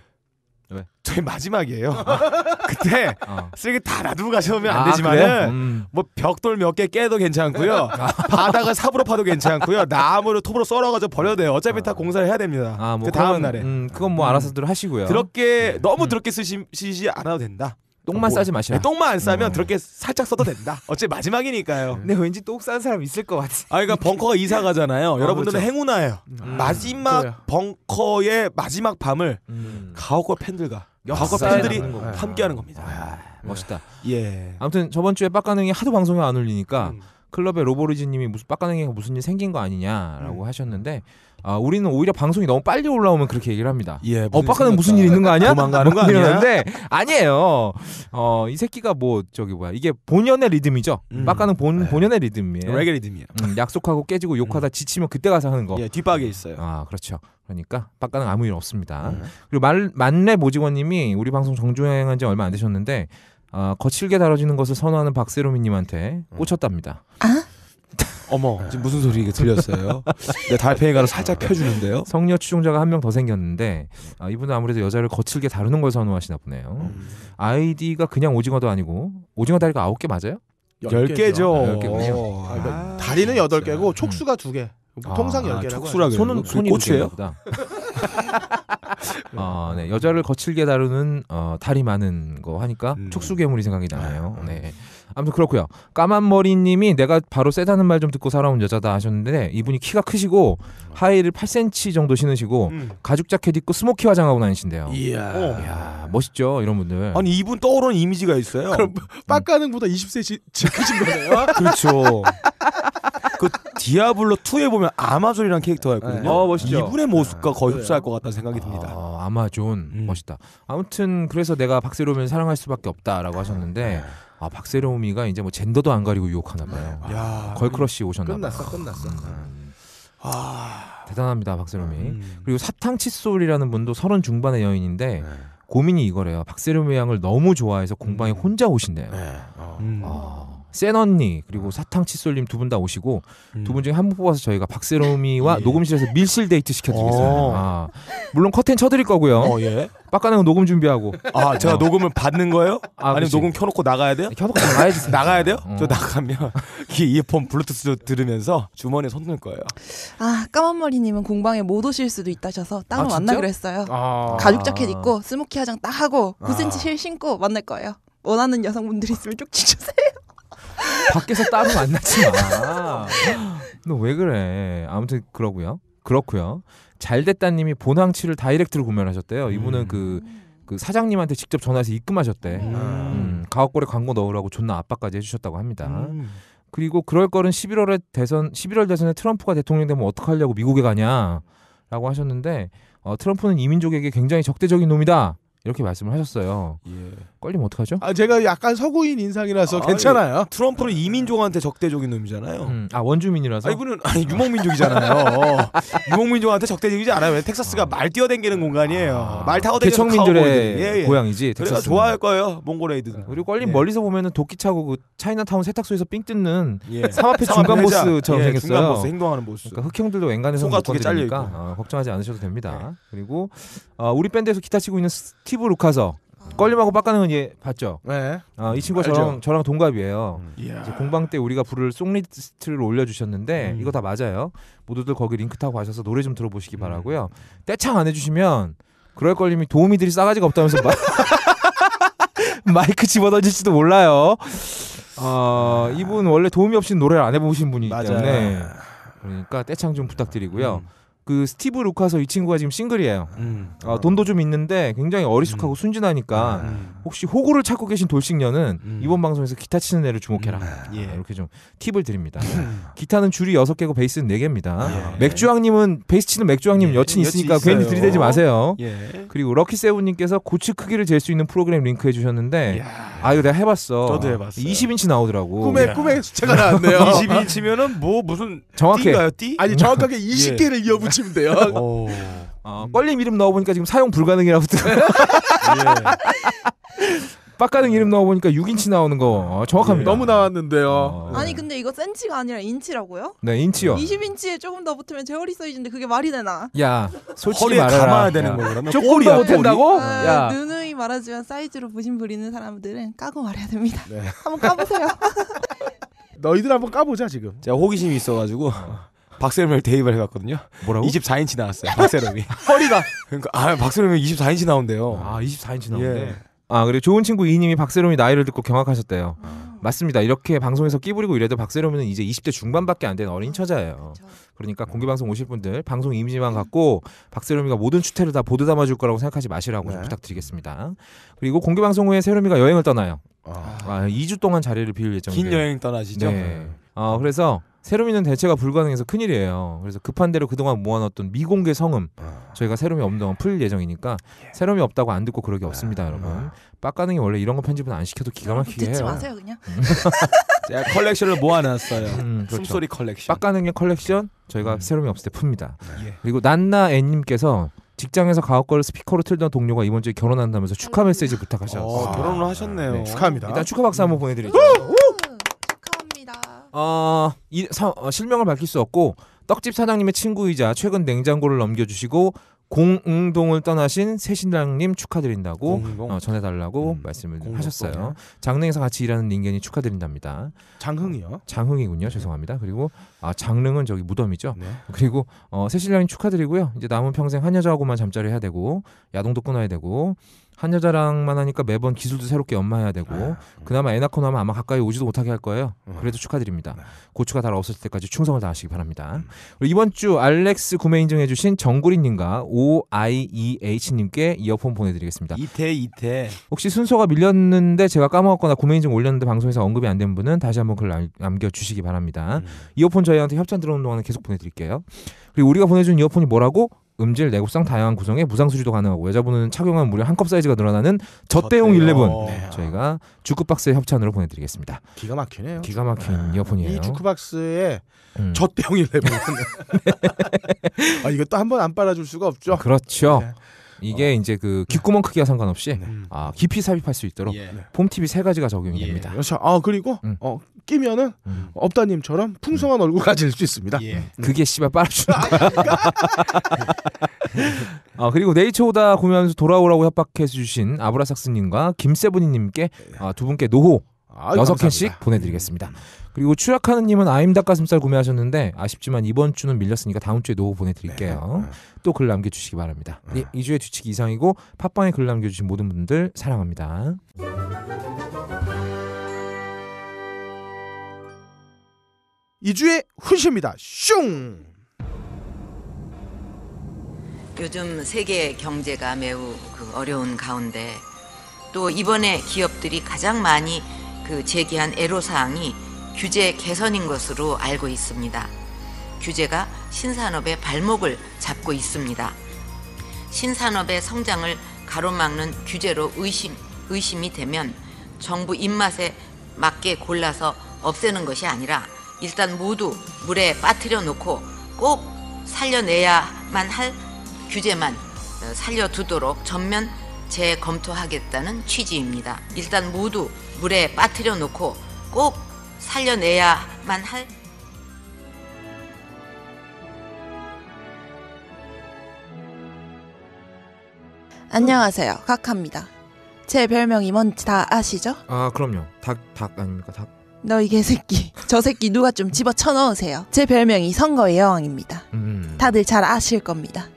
왜? 저희 마지막이에요. 그때 어. 쓰레기 다 놔두고 가시면 안 아, 되지만은 음. 뭐 벽돌 몇 개 깨도 괜찮고요. 아. 바다가 삽으로 파도 괜찮고요. 나무를 톱으로 썰어가지고 버려도 돼요. 어차피 아. 다 공사를 해야 됩니다. 아, 뭐그 다음 날에. 음, 그건 뭐 알아서들 음. 하시고요. 그렇게 네. 너무 더럽게 음. 쓰시, 지 않아도 된다. 똥만 뭐, 싸지 마시라. 네, 똥만 안 싸면 어. 그렇게 살짝 써도 된다. 어째 마지막이니까요. 근데 네, 왠지 똥싼 사람 있을 것 같아. 아, 그러니까 벙커가 이사 가잖아요. 아, 여러분들은 그렇죠. 행운아예요. 음. 음. 마지막 그 벙커의 마지막 밤을 음. 가오걸 팬들과 가오걸 팬들이 함께하는 겁니다. 아, 네. 멋있다. 예. 아무튼 저번 주에 빡가능이 하도 방송에 안 올리니까 음. 클럽의 로보리지님이 무슨 빡가능이 무슨 일 생긴 거 아니냐라고 음. 하셨는데 아, 우리는 오히려 방송이 너무 빨리 올라오면 그렇게 얘기를 합니다. 예, 어, 빡가는 무슨 일 있는 거 아니야? 도망가는 거 아니야? 뭐 아니에요. 어, 이 새끼가 뭐 저기 뭐야? 이게 본연의 리듬이죠. 음. 빡가는 본 네. 본연의 리듬이에요. 레게 리듬이야. 음, 약속하고 깨지고 욕하다 음. 지치면 그때 가서 하는 거. 예, 뒷박에 있어요. 아, 그렇죠. 그러니까 빡가는 아무 일 없습니다. 음. 그리고 말, 만렙 모직원님이 우리 방송 정주행한 지 얼마 안 되셨는데 어, 거칠게 다뤄지는 것을 선호하는 박세로미님한테 음. 꽂혔답니다. 어머 아, 지금 무슨 소리 이게 들렸어요? 내 네, 달팽이가를 살짝 펴주는데요. 성녀 추종자가 한 명 더 생겼는데 아, 이분은 아무래도 여자를 거칠게 다루는 걸 선호하시나 보네요. 음. 아이디가 그냥 오징어도 아니고 오징어 다리가 아홉 개 맞아요? 열 개죠. 어, 아, 아, 그 다리는 여덟 개고 촉수가 음. 두 개. 아, 통상 열 개라고. 손은 손이 고추예요? 그 어, 네. 여자를 거칠게 다루는 어, 다리 많은 거 하니까 음. 촉수 괴물이 생각이 나네요. 아, 네. 아무튼 그렇고요. 까만머리님이 내가 바로 세다는 말 좀 듣고 살아온 여자다 하셨는데 이분이 키가 크시고 하이를 8cm 정도 신으시고 음. 가죽 자켓 입고 스모키 화장하고 다니신대요. 이야. 이야 멋있죠 이런 분들. 아니 이분 떠오르는 이미지가 있어요. 그럼 빡가능보다 20cm 크신 거네요. 그렇죠. 그 디아블로 2에 보면 아마존이란 캐릭터가 네. 있거든요. 네. 어, 멋있죠. 이분의 모습과 네. 거의 흡사할 것 같다는 생각이 듭니다. 어, 아, 마존 음. 멋있다. 아무튼 그래서 내가 박세롬면 사랑할 수밖에 없다라고 하셨는데 네. 아 박세롬이가 이제 뭐 젠더도 안 가리고 유혹하나 봐요. 아, 야, 걸크러쉬 오셨나 봐요. 끝났어, 끝났어. 음. 아. 대단합니다, 박세롬이. 음. 그리고 사탕 칫솔이라는 분도 서른 중반의 여인인데 네. 고민이 이거래요. 박세롬 양을 너무 좋아해서 공방에 음. 혼자 오신대요. 네. 어. 아. 음. 센 언니 그리고 아. 사탕 칫솔님 두 분 다 오시고 음. 두분 중에 한분 뽑아서 저희가 박세롬이와 예. 녹음실에서 밀실 데이트 시켜드리겠습니다. 어. 아, 물론 커튼 쳐드릴 거고요. 어, 예. 빡가는 녹음 준비하고. 아 제가 어. 녹음을 받는 거예요? 아, 니면 녹음 켜놓고 나가야 돼요? 켜놓고 나가야지. 나가야 돼요? 어. 저 나가면 이어폰 블루투스 들으면서 주머니에 손을 거예요. 아 까만머리님은 공방에 못 오실 수도 있다셔서 따로 아, 만나기로 했어요. 아. 가죽 자켓 입고 스모키 화장 딱 하고 9cm 아. 실 신고 만날 거예요. 원하는 여성분들 있으면 쪽지 주세요. 밖에서 따로 만나지 마. 너 왜 그래? 아무튼 그러고요. 그렇고요. 잘됐다님이 본황치를 다이렉트로 구매하셨대요. 이분은 음. 그, 그 사장님한테 직접 전화해서 입금하셨대. 음. 음. 가옥골에 광고 넣으라고 존나 압박까지 해주셨다고 합니다. 음. 그리고 그럴 거는 11월에 대선 11월 대선에 트럼프가 대통령 되면 어떡하려고 미국에 가냐라고 하셨는데 어, 트럼프는 이민족에게 굉장히 적대적인 놈이다. 이렇게 말씀을 하셨어요. 예. 걸리면 어떡하죠? 아 제가 약간 서구인 인상이라서 아, 괜찮아요. 예. 트럼프는 이민족한테 적대적인 놈이잖아요. 음. 아 원주민이라서 아, 이분은 아니 유목민족이잖아요. 유목민족한테 적대적이지 않아요. 텍사스가 아. 말 뛰어댕기는 공간이에요. 아. 말 타고 댕기는 개척민들의 예, 예. 고향이지. 텍사스 좋아할 거예요. 몽골에이든. 그리고 걸림 예. 멀리서 보면은 도끼 차고 그 차이나타운 세탁소에서 삥 뜯는 사마패 중간 보스처럼 생겼어요. 중간 보스 행동하는 보스. 그러니까 흑형들도 웬간해서 못건드니까 어, 걱정하지 않으셔도 됩니다. 예. 그리고 어, 우리 밴드에서 기타 치고 있는 스티 스티브 루카서 아. 껄림하고 빡가는 건 봤죠. 네. 어, 아, 이친구죠 저랑, 저랑 동갑이에요. 음. 공방 때 우리가 부를 송리스트를 올려주셨는데 음. 이거 다 맞아요. 모두들 거기 링크 타고 가셔서 노래 좀 들어보시기 음. 바라고요. 떼창 안 해주시면 그럴 걸림이 도우미들이 싸가지가 없다면서 마... 이크 집어던질지도 몰라요. 어, 아. 이분 원래 도움이 없이 노래를 안 해보신 분이기 때문에 맞아요. 그러니까 떼창 좀 부탁드리고요. 음. 그 스티브 루카서 이 친구가 지금 싱글이에요. 음. 아, 돈도 좀 있는데 굉장히 어리숙하고 음. 순진하니까 음. 혹시 호구를 찾고 계신 돌싱녀는 음. 이번 방송에서 기타 치는 애를 주목해라. 음. 아, 예. 이렇게 좀 팁을 드립니다. 음. 기타는 줄이 여섯 개고 베이스는 네 개입니다. 예. 맥주왕님은 베이스 치는 맥주왕님 예. 여친 있으니까 여친 괜히 들이대지 마세요. 예. 그리고 럭키 세븐님께서 고치 크기를 잴 수 있는 프로그램 링크 해주셨는데 아 이거 내가 해봤어. 저도 해봤어. 20인치 나오더라고. 꿈에 꿈에 숫자가 나왔네요. 20인치면은 뭐 무슨 정확해. 요 아니 정확하게 20개를 예. 이어붙이. 보시 돼요. 어. 어, 껄림 이름 넣어보니까 지금 사용 불가능이라고 뜨네요. 예. 빡가는 이름 넣어보니까 6인치 나오는 거 어, 정확합니다. 예. 너무 나왔는데요. 어. 아니 근데 이거 센치가 아니라 인치라고요? 네 인치요. 20인치에 조금 더 붙으면 제 허리 사이즈인데 그게 말이 되나? 야 솔직히 허 말해라. 감아야 되는 거야. 그러면 쪼꼬리 꼬 못한다고? 아, 야 누누이 말하지만 사이즈로 부심 부리는 사람들은 까고 말해야 됩니다. 네. 한번 까보세요. 너희들 한번 까보자 지금. 제가 호기심이 있어가지고 어. 박세롬을 대입을 해봤거든요. 뭐라고? 24인치 나왔어요. 박세롬이. 허리가. 그러니까 아 박세롬이 24인치 나온대요. 아 24인치 나온대. 예. 아 그리고 좋은 친구 이님이 박세롬이 나이를 듣고 경악하셨대요. 아. 맞습니다. 이렇게 방송에서 끼부리고 이래도 박세롬이는 이제 20대 중반밖에 안 된 어린 아, 처자예요. 그렇죠. 그러니까 공개 방송 오실 분들 방송 이미지만 갖고 박세롬이가 모든 추태를 다 보드 담아줄 거라고 생각하지 마시라고 네. 부탁드리겠습니다. 그리고 공개 방송 후에 세롬이가 여행을 떠나요. 아, 아 2주 동안 자리를 비울 예정인데. 긴 여행 떠나시죠? 네. 네. 어, 그래서 세롬이는 대체가 불가능해서 큰일이에요. 그래서 급한 대로 그동안 모아놨던 미공개 성음 아. 저희가 세롬이 엄 동안 풀 예정이니까 예. 세롬이 없다고 안 듣고 그러기 없습니다, 아. 여러분. 빡가능이 원래 이런 거 편집은 안 시켜도 기가 막히게 듣지 해요. 마세요 그냥. 음. 제가 컬렉션을 모아놨어요. 음, 그렇죠. 숨소리 컬렉션. 빡가능의 컬렉션 저희가 음. 세롬이 없을 때 풉니다. 예. 그리고 난나 앤님께서 직장에서 가옥걸 스피커로 틀던 동료가 이번 주에 결혼한다면서 축하 음. 메시지 부탁하셨어요. 어, 결혼을 하셨네요. 네. 축하합니다. 일단 축하 박사 한번 보내드리죠. 어, 이, 서, 어, 실명을 밝힐 수 없고 떡집 사장님의 친구이자 최근 냉장고를 넘겨주시고 공웅동을 떠나신 새신랑님 축하드린다고 어, 전해달라고 음, 말씀을 하셨어요. 장릉에서 같이 일하는 링겐이 축하드린답니다. 장흥이요? 장흥이군요. 네. 죄송합니다. 그리고 아 장릉은 저기 무덤이죠. 네. 그리고 어, 새신랑님 축하드리고요. 이제 남은 평생 한 여자하고만 잠자리 해야 되고 야동도 끊어야 되고 한 여자랑만 하니까 매번 기술도 새롭게 연마해야 되고 아, 음. 그나마 애나고 나면 아마 가까이 오지도 못하게 할 거예요. 음. 그래도 축하드립니다. 네. 고추가 달 없어질 때까지 충성을 다하시기 바랍니다. 음. 이번 주 알렉스 구매 인증해 주신 정구리님과 OIEH님께 이어폰 보내드리겠습니다. 이태 이태 혹시 순서가 밀렸는데 제가 까먹었거나 구매 인증 올렸는데 방송에서 언급이 안 된 분은 다시 한번 글 남겨주시기 바랍니다. 음. 이어폰 저희한테 협찬 들어오는 동안은 계속 보내드릴게요. 그리고 우리가 보내준 이어폰이 뭐라고? 음질, 내구성, 다양한 구성에 무상 수리도 가능하고 여자분은 착용한 무려 한 컵 사이즈가 늘어나는 젖대용 11 네. 아. 저희가 주크박스 협찬으로 보내드리겠습니다. 기가 막히네요. 기가 막힌 아. 이어폰이에요. 이 주크박스에 음. 젖대용 11. 아, 이것도 한번 안 빨아줄 수가 없죠. 그렇죠. 네. 이게 어. 이제 그 네. 귓구멍 크기와 상관없이 네. 아 깊이 삽입할 수 있도록 예. 폼 TV 세 가지가 적용이 예. 됩니다. 그렇죠. 아 그리고 음. 어 끼면은 음. 업다님처럼 풍성한 얼굴 가질 수 있습니다. 예. 네. 그게 씨발 빨아주는 거야. 아, 그러니까. 아 그리고 네이처오다 구매하면서 돌아오라고 협박해 주신 아브라삭스님과 김세븐이님께 네. 아, 두 분께 노호 여섯 캔씩 보내드리겠습니다. 음. 그리고 추락하는님은 아임 닭가슴살 구매하셨는데 아쉽지만 이번 주는 밀렸으니까 다음 주에 노후 보내드릴게요. 네. 네. 또글 남겨주시기 바랍니다. 네. 이, 주의 뒤치기 이상이고 팟빵에 글 남겨주신 모든 분들 사랑합니다. 이주의 훈시입니다. 슝! 요즘 세계 경제가 매우 그 어려운 가운데 또 이번에 기업들이 가장 많이 그 제기한 애로사항이 규제 개선인 것으로 알고 있습니다. 규제가 신산업의 발목을 잡고 있습니다. 신산업의 성장을 가로막는 규제로 의심, 의심이 되면 정부 입맛에 맞게 골라서 없애는 것이 아니라 일단 모두 물에 빠뜨려 놓고 꼭 살려내야만 할 규제만 어, 살려두도록 전면 재검토하겠다는 취지입니다. 일단 모두 물에 빠뜨려 놓고 꼭 살려내야만 할 안녕하세요. 각합니다. 제 별명이 뭔지 다 아시죠? 아, 그럼요. 닭, 닭 아닙니까? 닭. 너이 개새끼 저 새끼 누가 좀 집어 쳐넣으세요 제 별명이 선거의 여왕입니다 음. 다들 잘 아실 겁니다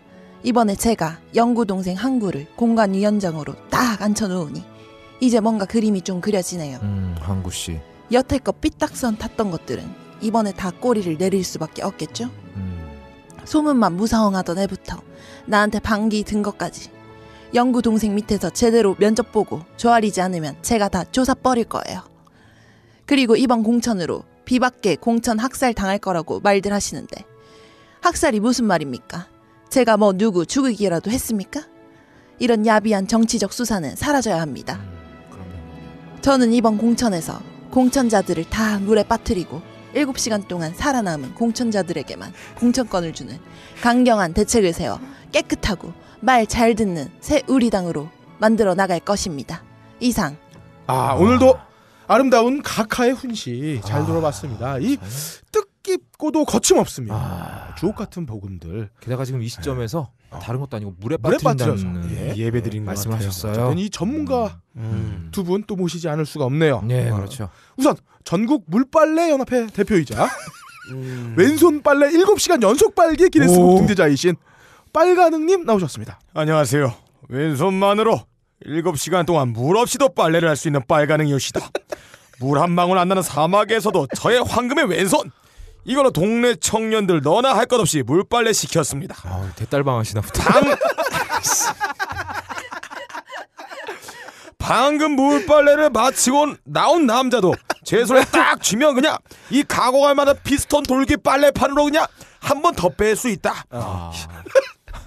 이번에 제가 영구 동생 항구를 공간위원장으로딱 앉혀놓으니 이제 뭔가 그림이 좀 그려지네요 음, 항구 씨 여태껏 삐딱선 탔던 것들은 이번에 다 꼬리를 내릴 수밖에 없겠죠 음. 소문만 무서워하던 애부터 나한테 방귀 든 것까지 영구 동생 밑에서 제대로 면접 보고 조아리지 않으면 제가 다 조사 버릴 거예요 그리고 이번 공천으로 비박계 공천 학살 당할 거라고 말들 하시는데 학살이 무슨 말입니까? 제가 뭐 누구 죽이기라도 했습니까? 이런 야비한 정치적 수사는 사라져야 합니다. 음, 저는 이번 공천에서 공천자들을 다 물에 빠뜨리고 7시간 동안 살아남은 공천자들에게만 공천권을 주는 강경한 대책을 세워 깨끗하고 말 잘 듣는 새 우리당으로 만들어 나갈 것입니다. 이상. 아, 오늘도 아름다운 각하의 훈시 잘 아, 들어봤습니다. 이 뜻깊고도 거침없습니 아, 주옥 같은 복음들. 게다가 지금 이 시점에서 네. 어. 다른 것도 아니고 물에 빠뜨린다는 예. 예배 드린 예. 말씀하셨어요. 이 전문가 음. 음. 음. 두분 또 모시지 않을 수가 없네요. 네, 어. 그렇죠. 우선 전국 물빨래 연합회 대표이자 음. 왼손 빨래 7시간 연속 빨기 기네스북 등재자이신 빨가능님 나오셨습니다. 안녕하세요. 왼손만으로 7시간 동안 물 없이도 빨래를 할 수 있는 빨가능 요시다. 물 한 방울 안 나는 사막에서도 저의 황금의 왼손. 이걸로 동네 청년들 너나 할 것 없이 물빨래 시켰습니다. 아, 대딸방 하시나 보다. 방... 방금 물빨래를 마치고 나온 남자도 제 손에 딱 쥐면 그냥 이 가공할 만한 피스톤 돌기 빨래판으로 그냥 한 번 더 뺄 수 있다. 아...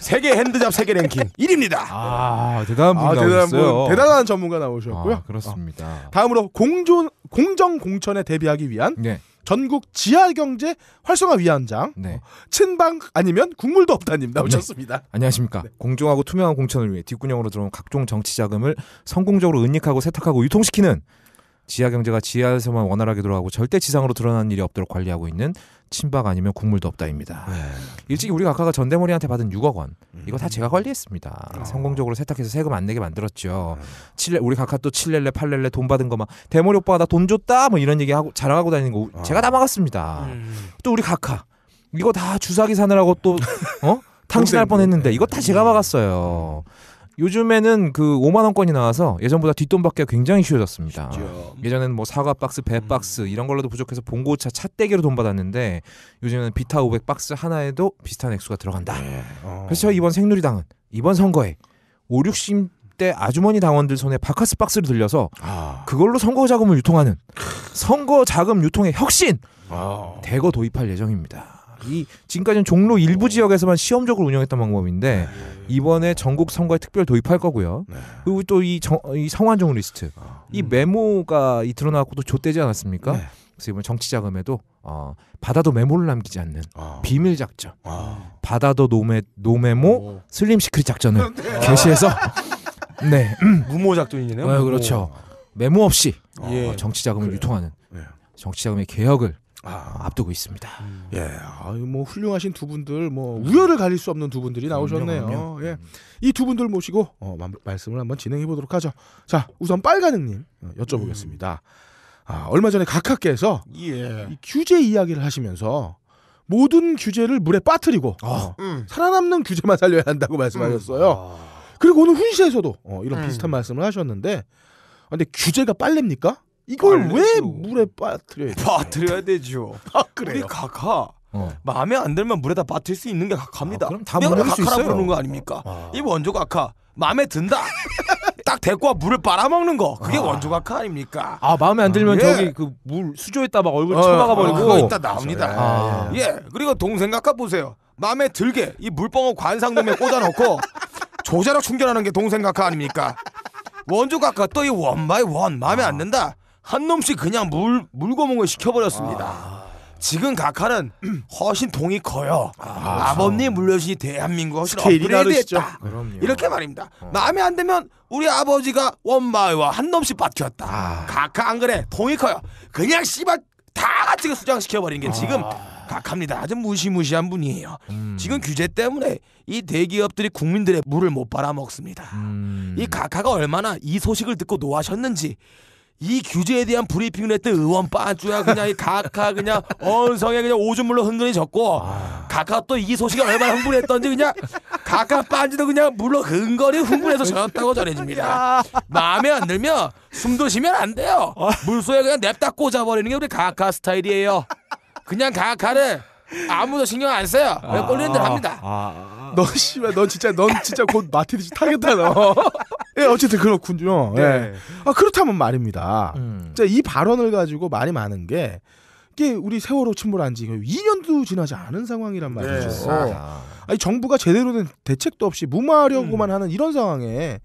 세계 핸드잡 세계 랭킹 1위입니다. 아 대단한 분 아, 대단한 분, 대단한 전문가 나오셨고요. 아, 그렇습니다. 어. 다음으로 공존 공정 공천에 대비하기 위한 네. 전국 지하경제 활성화 위원장 네. 어, 친방 아니면 국물도 없다님 나오셨습니다. 네. 안녕하십니까. 네. 공정하고 투명한 공천을 위해 뒷구녕으로 들어온 각종 정치 자금을 성공적으로 은닉하고 세탁하고 유통시키는 지하경제가 지하에서만 원활하게 돌아가고 절대 지상으로 드러나는 일이 없도록 관리하고 있는 친박 아니면 국물도 없다입니다. 네. 일찍 우리 각하가 전대머리한테 받은 6억 원 음. 이거 다 음. 제가 관리했습니다. 어. 성공적으로 세탁해서 세금 안 내게 만들었죠. 네. 칠레 우리 각하 또 칠렐레 팔렐레 돈 받은 거 막 대머리 오빠가 나 돈 줬다 뭐 이런 얘기 하고 자랑하고 다니는 거 어. 제가 다 막았습니다. 음. 또 우리 각하 이거 다 주사기 사느라고 또 어? 탕진할 뻔했는데 이거 다 제가 음. 막았어요. 요즘에는 그 5만 원권이 나와서 예전보다 뒷돈 받기가 굉장히 쉬워졌습니다. 쉽죠. 예전에는 뭐 사과 박스, 배 음. 박스 이런 걸로도 부족해서 봉고차 차대기로돈 받았는데 요즘에는 비타 500 박스 하나에도 비슷한 액수가 들어간다. 네. 어. 그래서 이번 생누리당은 이번 선거에 5, 60대 아주머니 당원들 손에 바카스 박스를 들려서 아. 그걸로 선거 자금을 유통하는 선거 자금 유통의 혁신 아. 대거 도입할 예정입니다. 이 지금까지는 종로 일부 어. 지역에서만 시험적으로 운영했던 방법인데 네, 네, 네. 이번에 전국 선거에 특별 도입할 거고요. 그리고 또이 이 성환종 리스트 이 아, 음. 메모가 이 드러나고 도 좆되지 않았습니까? 그래서 이번 정치 자금에도 어, 받아도 메모를 남기지 않는 아. 비밀 작전, 아. 받아도 노메 노메모 슬림 시크릿 작전을 네. 개시해서 네 무모 작전이네요. 네, 그렇죠. 메모 없이 예. 어, 정치 자금을 유통하는 예. 정치 자금의 개혁을 아, 앞두고 있습니다. 음. 예, 뭐 훌륭하신 두 분들, 뭐 우열을 가릴 수 없는 두 분들이 나오셨네요. 음요, 음 예, 이 두 분들 모시고 어, 마, 말씀을 한번 진행해 보도록 하죠. 자, 우선 빨간능님 어, 여쭤보겠습니다. 음. 아, 얼마 전에 각하께서 예. 이 규제 이야기를 하시면서 모든 규제를 물에 빠뜨리고 아, 어, 음. 살아남는 규제만 살려야 한다고 말씀하셨어요. 음. 그리고 오늘 훈시에서도 어, 이런 음. 비슷한 말씀을 하셨는데, 아, 근데 규제가 빨래입니까? 이걸 왜 물에 빠뜨려야 돼? 빠뜨려야 되죠. 아, 그래요? 우리 가카. 어. 마음에 안 들면 물에다 빠뜨릴 수 있는 게각하니다 아, 그럼 다 물을 각하라 부르는 거 아닙니까? 아. 이 원조 각하 마음에 든다. 딱 대꾸와 물을 빨아먹는 거 그게 아. 원조 각하 아닙니까? 아 마음에 안 들면 아, 예. 저기 그 물 수조에다 막 얼굴 어, 쳐박아 버리고 어, 있다 그렇죠. 나옵니다. 예. 아. 예 그리고 동생 각하 보세요. 마음에 들게 이 물뻥을 관상놈에 꽂아놓고 조자력 충전하는 게 동생 각하 아닙니까? 원조 각하 또이 원마이 원 마음에 아. 안 든다. 한 놈씩 그냥 물 물고몽을 시켜버렸습니다. 아... 지금 각하는 훨씬 동이 커요. 아, 버님 그렇죠. 물려주신 대한민국 훨씬 업이드했 이렇게 말입니다. 어. 마음에 안 들면 우리 아버지가 원마을과 한 놈씩 바뀌었다. 아. 각하 안 그래 동이 커요. 그냥 씨발 다 같이 수장시켜버린 게 아. 지금 각합니다. 아주 무시무시한 분이에요. 음. 지금 규제 때문에 이 대기업들이 국민들의 물을 못 빨아먹습니다. 음. 이 각하가 얼마나 이 소식을 듣고 노하셨는지 이 규제에 대한 브리핑을 했던 의원 빤쭈야 그냥 이 각하 그냥 언성에 그냥 오줌물로 흥건이 졌고 아... 각하 또이 소식에 얼마나 흥분했던지 그냥 각하 빤지도 그냥 물로 흥건히 흥분해서 졌다고 전해집니다. 마음에 안 들면 숨도 쉬면 안 돼요. 어. 물소에 그냥 냅다 꽂아버리는 게 우리 각하 스타일이에요. 그냥 각하를 아무도 신경 안 써요. 그냥 아. 꼴리는 아... 대로 합니다. 아... 너 씨발 너 진짜 넌 진짜 곧마티지 타겠다 너. 예, 어쨌든 그렇군요. 예. 네. 아 그렇다면 말입니다. 음. 자, 이 발언을 가지고 말이 많은 게 이게 우리 세월호 침몰한 지 2년도 지나지 않은 상황이란 네. 말이죠. 네. 아니 정부가 제대로 된 대책도 없이 무마하려고만 음. 하는 이런 상황에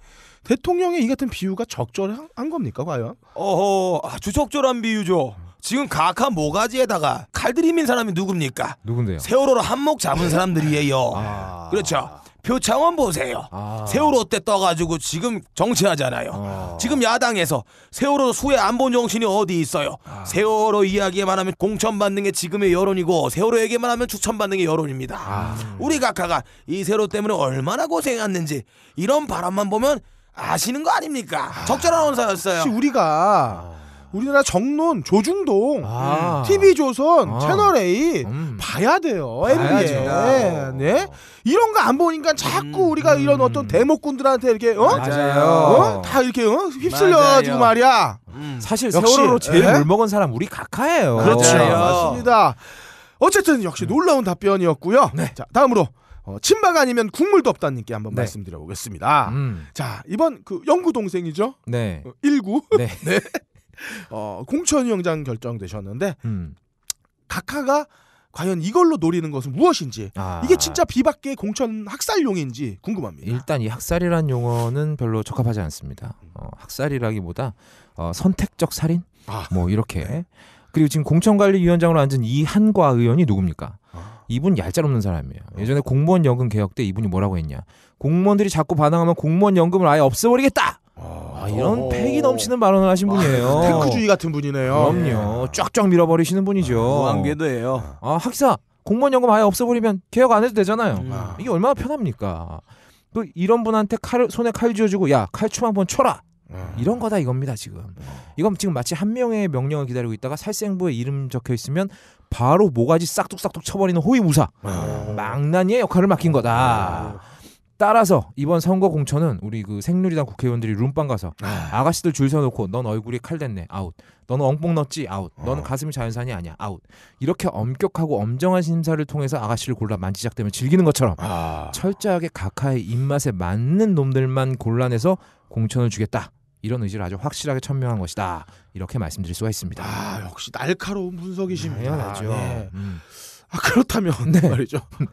대통령의 이 같은 비유가 적절한 겁니까 과연? 어허 아주 적절한 비유죠. 지금 각하 모가지에다가 칼 들이민 사람이 누굽니까? 누군데요? 세월호로 한몫 잡은 사람들이에요. 아... 그렇죠. 표창원 보세요. 아... 세월호 때 떠가지고 지금 정치하잖아요. 아... 지금 야당에서 세월호 수혜 안본 정신이 어디 있어요? 아... 세월호 이야기에만 하면 공천받는 게 지금의 여론이고 세월호 얘기만 하면 추천받는 게 여론입니다. 아. 우리 각하가 이 세월호 때문에 얼마나 고생했는지 이런 바람만 보면 아시는 거 아닙니까? 아. 적절한 언사였어요. 우리가 아. 우리나라 정론, 조중동, 아. TV조선, 아. 채널A 음. 봐야 돼요. NBA. 네. 네. 이런 거 안 보니까 자꾸 음. 우리가 이런 어떤 대목꾼들한테 이렇게 어? 맞아요. 어? 다 이렇게 어? 휩쓸려지고 가 말이야. 음. 사실 역시, 세월호로 제일 에? 네. 물 먹은 사람 우리 각하예요. 그렇죠. 맞아요. 네. 맞습니다. 어쨌든 역시 음. 놀라운 답변이었고요. 네. 자, 다음으로 어, 침박 아니면 국물도 없다님께 한번 네. 말씀드려보겠습니다. 음. 자, 이번 그 영구 동생이죠? 네. 어, 19. 네. 네. 어, 공천위 원장 결정되셨는데 음. 각하가 과연 이걸로 노리는 것은 무엇인지 아. 이게 진짜 비박계 공천 학살용인지 궁금합니다. 일단 이 학살이란 용어는 별로 적합하지 않습니다. 어, 학살이라기보다 어, 선택적 살인 아. 뭐 이렇게 그리고 지금 공천관리위원장으로 앉은 이한과 의원이 누굽니까? 아. 이분 얄짤없는 사람이에요. 어. 예전에 공무원 연금 개혁 때 이분이 뭐라고 했냐? 공무원들이 자꾸 반항하면 공무원 연금을 아예 없애버리겠다. 아, 이런 패기 넘치는 발언을 하신 아, 분이에요. 테크주의 같은 분이네요. 그럼요. 예. 쫙쫙 밀어버리시는 분이죠. 무한궤도예요. 아, 학사 공무원연금 아예 없어버리면 개혁 안 해도 되잖아요. 음. 아. 이게 얼마나 편합니까? 그 이런 분한테 칼 손에 칼 쥐어주고 야 칼춤 한번 쳐라. 음. 이런 거다 이겁니다 지금. 음. 이건 지금 마치 한 명의 명령을 기다리고 있다가 살생부에 이름 적혀 있으면 바로 모가지 싹둑싹둑 쳐버리는 호위무사 음. 망나니의 역할을 맡긴 거다. 음. 따라서 이번 선거 공천은 우리 그 생누리당 국회의원들이 룸빵 가서 아. 가씨들줄 서놓고 넌 얼굴이 칼됐네 아웃 너는 엉뽕 넣었지 아웃 어. 너는 가슴이 자연산이 아니야 아웃 이렇게 엄격하고 엄정한 심사를 통해서 아가씨를 골라 만지작대면 즐기는 것처럼 아. 철저하게 각하의 입맛에 맞는 놈들만 골라내서 공천을 주겠다 이런 의지를 아주 확실하게 천명한 것이다 이렇게 말씀드릴 수가 있습니다 아, 역시 날카로운 분석이십니다. 네. 음. 아, 그렇다면 네. 말이죠. 네.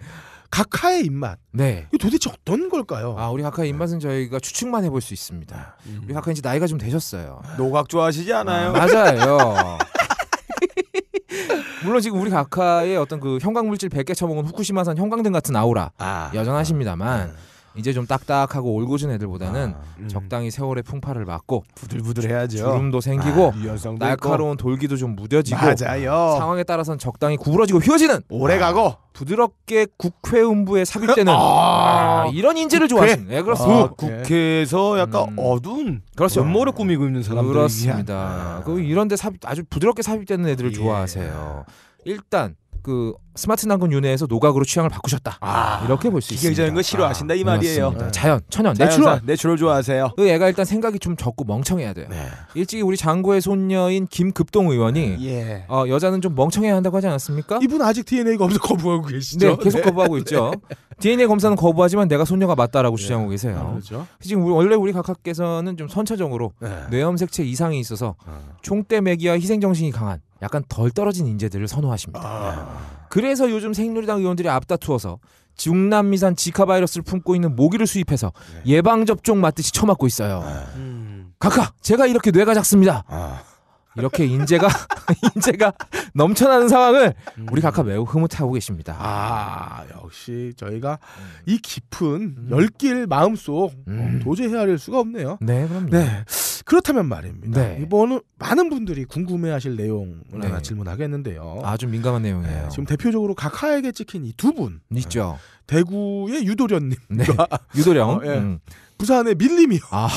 각하의 입맛. 네. 이 도대체 어떤 걸까요? 아, 우리 각하 의 네. 입맛은 저희가 추측만 해볼 수 있습니다. 음. 우리 각하 이제 나이가 좀 되셨어요. 노각 좋아하시지 아, 않아요? 아, 맞아요. 물론 지금 우리 각하의 어떤 그 형광물질 100개 처먹은 후쿠시마산 형광등 같은 아우라 아, 여전하십니다만 아. 이제 좀 딱딱하고 올곧은 애들보다는 아, 음. 적당히 세월의 풍파를 맞고 부들부들해야죠. 주름도 생기고 아, 날카로운 있고. 돌기도 좀 무뎌지고 맞아요. 상황에 따라서는 적당히 구부러지고 휘어지는 오래가고 아, 부드럽게 국회 음부에 삽입되는 아, 아, 이런 인재를 좋아하시는 네, 그렇습니다. 아, 국회에서 약간 음. 어두운 그렇죠. 모를 꾸미고 있는 사람들 그렇습니다. 그 이런데 삽입 아주 부드럽게 삽입되는 애들을 예. 좋아하세요. 일단 그 스마트 난군 윤회에서 노각으로 취향을 바꾸셨다. 아, 이렇게 볼 수 있습니다. 기계적인 거 싫어하신다 이 아, 말이에요. 맞습니다. 네. 자연, 천연, 내추럴. 내추럴 좋아하세요. 그 애가 일단 생각이 좀 적고 멍청해야 돼요. 네. 일찍이 우리 장고의 손녀인 김급동 의원이 네, 예. 어, 여자는 좀 멍청해야 한다고 하지 않았습니까? 이분 아직 DNA 검사 거부하고 계시죠? 네, 계속 네. 거부하고 있죠. DNA 검사는 거부하지만 내가 손녀가 맞다라고 네. 주장하고 계세요. 아, 그렇죠. 지금 우리, 원래 우리 각하께서는 좀 선차적으로 뇌염색체 이상이 있어서 어. 총대매기와 희생정신이 강한 약간 덜 떨어진 인재들을 선호하십니다. 아... 네. 그래서 요즘 새누리당 의원들이 앞다투어서 중남미산 지카 바이러스를 품고 있는 모기를 수입해서 네. 예방 접종 맞듯이 쳐맞고 있어요. 아... 음... 각하, 제가 이렇게 뇌가 작습니다. 아... 이렇게 인재가 인재가 넘쳐나는 상황을 음. 우리 각하 매우 흐뭇하고 계십니다. 아 역시 저희가 음. 이 깊은 음. 열길 마음속 음. 도저히 헤아릴 수가 없네요. 네, 그럼요. 네. 그렇다면 말입니다. 네. 이번은 많은 분들이 궁금해하실 내용을 네. 하나 질문하겠는데요. 아주 민감한 내용이에요. 네, 지금 대표적으로 각하에게 찍힌 이 두분 있죠. 네. 대구의 유도련님, 네. 유도령, 어, 예. 음. 부산의 밀림이 아.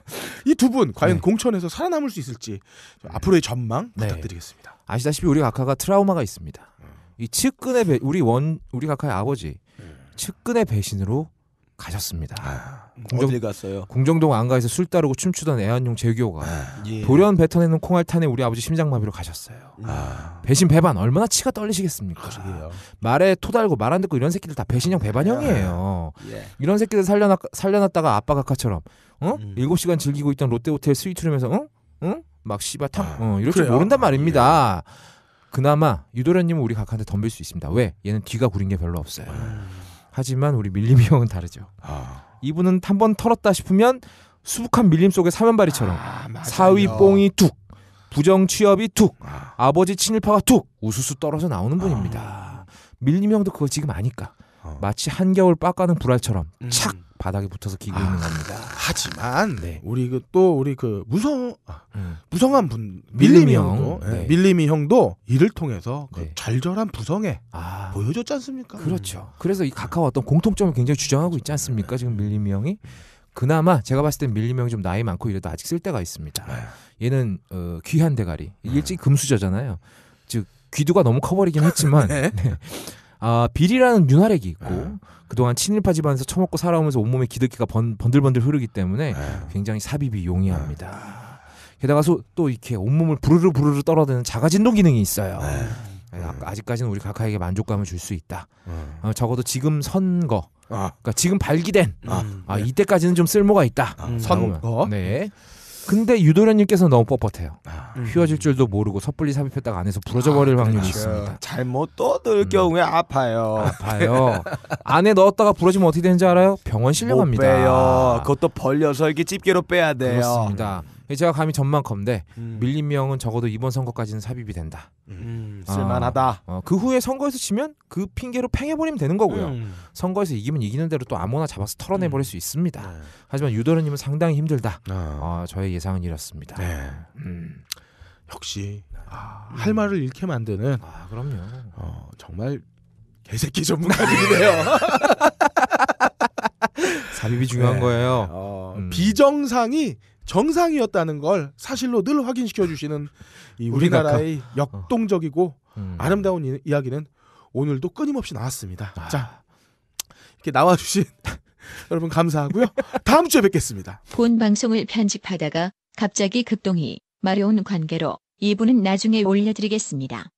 이두 분 과연 네. 공천에서 살아남을 수 있을지 앞으로의 전망 네. 부탁드리겠습니다. 아시다시피 우리 각하가 트라우마가 있습니다. 음. 이 측근의 배, 우리 원 우리 각하의 아버지 음. 측근의 배신으로 가셨습니다. 아, 궁정, 어딜 갔어요? 궁정동 안가에서 술 따르고 춤추던 애완용 재규호가 아. 예. 돌연 뱉어내는 콩알탄에 우리 아버지 심장마비로 가셨어요. 아. 배신 배반 얼마나 치가 떨리시겠습니까? 그 말에 토달고 말 안 듣고 이런 새끼들 다 배신형 배반형이에요. 아, 예. 이런 새끼들 살려놨, 살려놨다가 아빠 각하처럼 응? 어? 음. 7시간 즐기고 있던 롯데호텔 스위트룸에서 응? 어? 응? 막 씨발 탕 응, 아, 어, 이럴 그래요. 모른단 말입니다. 예. 그나마 유도련님은 우리 각한테 덤빌 수 있습니다. 왜? 얘는 뒤가 구린 게 별로 없어요. 음. 하지만 우리 밀림이 형은 다르죠. 아. 이분은 한 번 털었다 싶으면 수북한 밀림 속의 사면바리처럼 아, 사위 뽕이 툭 부정 취업이 툭 아. 버지 친일파가 툭 우수수 떨어져 나오는 분입니다. 아. 밀림 형도 그거 지금 아니까 어. 마치 한겨울 빡가는 불알처럼 음. 착 바닥에 붙어서 기고 아, 있는 겁니다. 하지만 네. 우리 그또 우리 그 무성 아, 음. 무성한 분 밀림이, 형도 예, 네. 밀림이 형도 이를 통해서 그 네. 절절한 부성에 아. 보여줬지 않습니까? 그렇죠. 그래서 이 카카오 어떤 공통점을 굉장히 주장하고 있지 않습니까? 네. 지금 밀림이 형이 그나마 제가 봤을 땐 밀림이 형이 좀 나이 많고 이래도 아직 쓸 때가 있습니다. 네. 얘는 어, 귀한 대가리 일찍 금수저잖아요. 즉 귀두가 너무 커버리긴 했지만. 아, 비리라는 윤활액이 있고 네. 그동안 친일파 집안에서 처먹고 살아오면서 온몸에 기득기가 번, 들번들 흐르기 때문에 네. 굉장히 삽입이 용이합니다. 네. 게다가 소, 또 이렇게 온몸을 부르르 부르르 떨어드는 자가진동 기능이 있어요. 네. 예, 네. 아직까지는 우리 각하에게 만족감을 줄 수 있다. 아, 적어도 지금 선거, 아. 그러니까 지금 발기된 아, 아 이때까지는 좀 쓸모가 있다. 아. 선거. 네. 근데 유도련님께서 너무 뻣뻣해요. 아, 음. 휘어질 줄도 모르고 섣불리 삽입했다가 안에서 부러져 버릴 아, 확률이 그렇죠. 있습니다. 잘못 떠들 음. 경우에 아파요. 아파요. 안에 넣었다가 부러지면 어떻게 되는지 알아요? 병원 실려갑니다. 빼요. 그것도 벌려서 이렇게 집게로 빼야 돼요. 그렇습니다. 제가 감히 전망컨대 음. 밀린 명은 적어도 이번 선거까지는 삽입이 된다. 음, 음 아. 쓸만하다. 어, 어, 그 후에 선거에서 지면 그 핑계로 팽해버리면 되는 거고요. 음. 선거에서 이기면 이기는 대로 또 아무나 잡아서 털어내버릴 음. 수 있습니다. 네. 하지만 유도련님은 상당히 힘들다. 어. 어 저의 예상은 이렇습니다. 네. 음. 역시 아, 할 말을 잃게 만드는. 아 그럼요. 어, 정말 개새끼 전문가이네요 삽입이 중요한 네. 거예요. 어, 비정상이 정상이었다는 걸 사실로 늘 확인시켜 주시는 우리나라의 어. 역동적이고 음. 아름다운 이, 이야기는 오늘도 끊임없이 나왔습니다. 아. 자, 이렇게 나와주신 여러분 감사하고요. 다음 주에 뵙겠습니다. 본 방송을 편집하다가 갑자기 급동이 마려운 관계로 이분은 나중에 올려드리겠습니다.